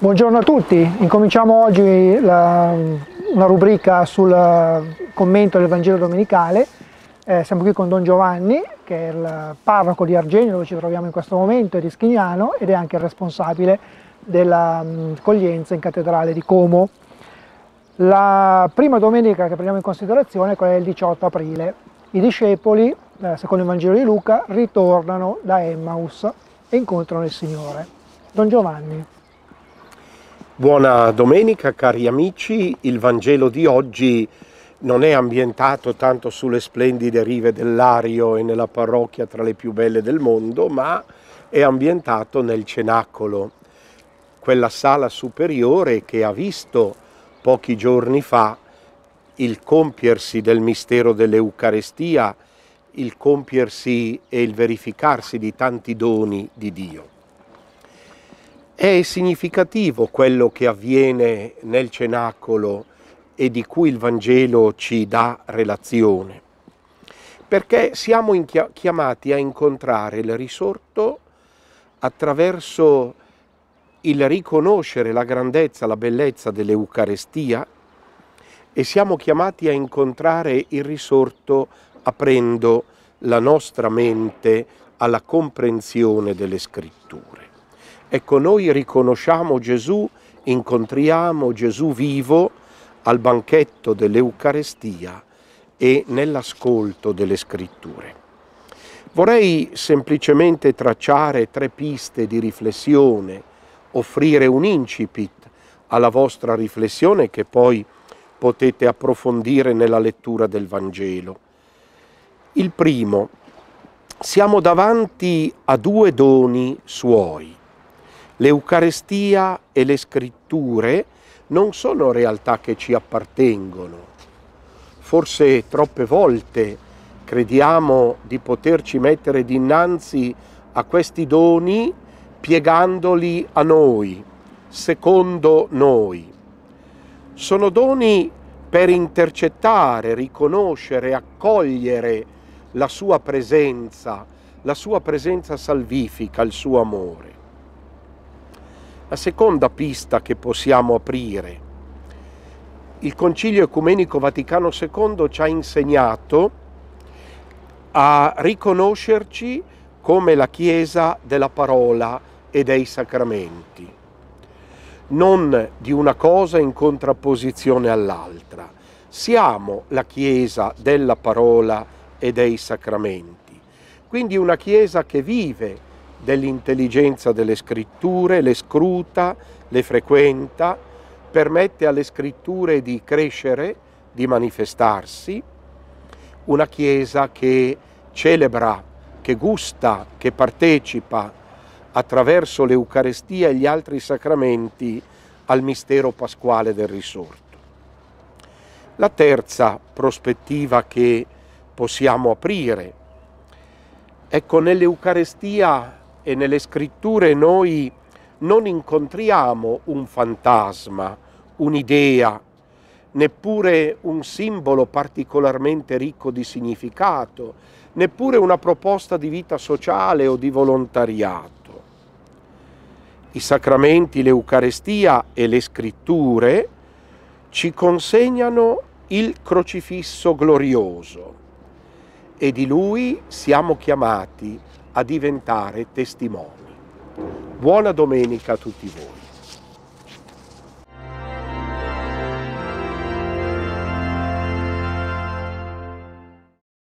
Buongiorno a tutti, incominciamo oggi la, una rubrica sul eh, commento del Vangelo Domenicale. Eh, siamo qui con Don Giovanni, che è il parroco di Argenio, dove ci troviamo in questo momento, è di Schignano ed è anche il responsabile dell'accoglienza in cattedrale di Como. La prima domenica che prendiamo in considerazione è quella del 18 aprile. I discepoli, eh, secondo il Vangelo di Luca, ritornano da Emmaus e incontrano il Signore. Don Giovanni. Buona domenica cari amici, il Vangelo di oggi non è ambientato tanto sulle splendide rive dell'Ario e nella parrocchia tra le più belle del mondo, ma è ambientato nel Cenacolo, quella sala superiore che ha visto pochi giorni fa il compiersi del mistero dell'Eucarestia, il compiersi e il verificarsi di tanti doni di Dio. È significativo quello che avviene nel cenacolo e di cui il Vangelo ci dà relazione, perché siamo chiamati a incontrare il risorto attraverso il riconoscere la grandezza, la bellezza dell'Eucarestia e siamo chiamati a incontrare il risorto aprendo la nostra mente alla comprensione delle scritture. Ecco, noi riconosciamo Gesù, incontriamo Gesù vivo al banchetto dell'Eucarestia e nell'ascolto delle scritture. Vorrei semplicemente tracciare tre piste di riflessione, offrire un incipit alla vostra riflessione che poi potete approfondire nella lettura del Vangelo. Il primo, siamo davanti a due doni suoi, L'Eucarestia e le scritture non sono realtà che ci appartengono. Forse troppe volte crediamo di poterci mettere dinanzi a questi doni piegandoli a noi, secondo noi. Sono doni per intercettare, riconoscere, accogliere la sua presenza, la sua presenza salvifica, il suo amore. La seconda pista che possiamo aprire, il Concilio Ecumenico Vaticano II ci ha insegnato a riconoscerci come la Chiesa della parola e dei sacramenti, non di una cosa in contrapposizione all'altra. Siamo la Chiesa della parola e dei sacramenti, quindi una Chiesa che vive dell'intelligenza delle scritture, le scruta, le frequenta, permette alle scritture di crescere, di manifestarsi, una Chiesa che celebra, che gusta, che partecipa attraverso l'Eucarestia e gli altri sacramenti al mistero pasquale del risorto. La terza prospettiva che possiamo aprire, ecco nell'Eucarestia e nelle scritture noi non incontriamo un fantasma, un'idea, neppure un simbolo particolarmente ricco di significato, neppure una proposta di vita sociale o di volontariato. I sacramenti, l'Eucarestia e le scritture ci consegnano il crocifisso glorioso, e di lui siamo chiamati a diventare testimoni. Buona domenica a tutti voi.